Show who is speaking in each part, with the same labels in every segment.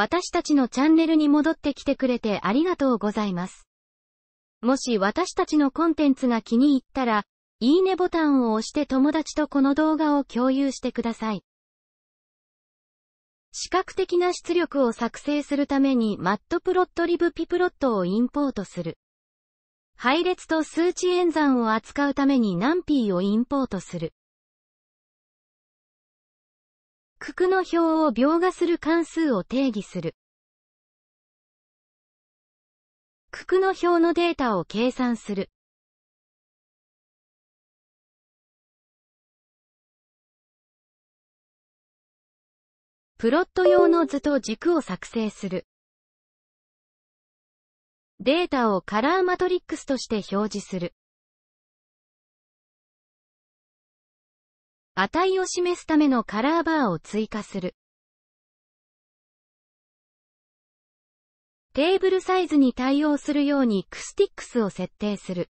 Speaker 1: 私たちのチャンネルに戻ってきてくれてありがとうございます。もし私たちのコンテンツが気に入ったら、いいねボタンを押して友達とこの動画を共有してください。視覚的な出力を作成するために matplotlibpplot をインポートする。配列と数値演算を扱うた
Speaker 2: めに NumPy をインポートする。九九の表を描画する関数を定義する。九九の表のデータを計算する。プロット用の図と軸を作成する。データをカラーマトリックスとして表示する。値を示すためのカラーバーを追加する。テーブルサイズに対応するようにクスティックスを設定する。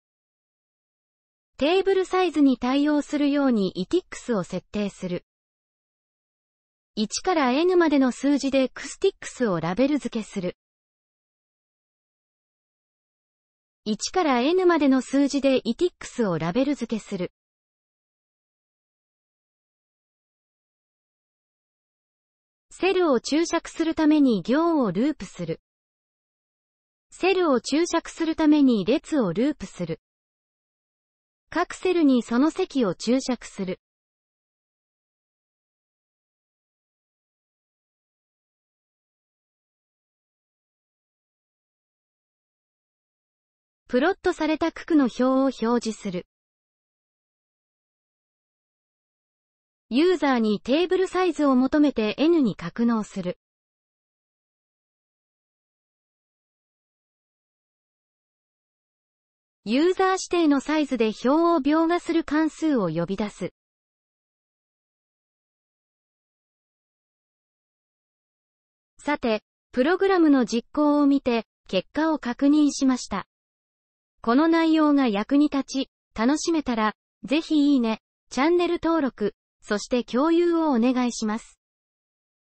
Speaker 1: テーブルサイズに対応するようにイティックスを設定する。1から n までの数字でクスティックスをラベル付けする。
Speaker 2: 1から n までの数字でイティックスをラベル付けする。セルを注釈するために行をループする。セルを注釈するために列をループする。各セルにその席を注釈する。プロットされた区区の表を表示する。ユーザーにテーブルサイズを求めて N に格納する。ユーザー指定のサイズで表を描画する関数を呼び出す。さて、プログラムの実行を見て、
Speaker 1: 結果を確認しました。この内容が役に立ち、楽しめたら、ぜひいいね、チャンネル登録、そして共有をお願いします。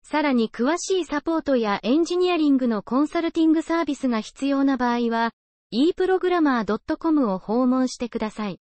Speaker 1: さらに詳しいサポートやエンジニアリングのコンサルティングサービスが必要な場合は、eprogrammer.com を訪問してください。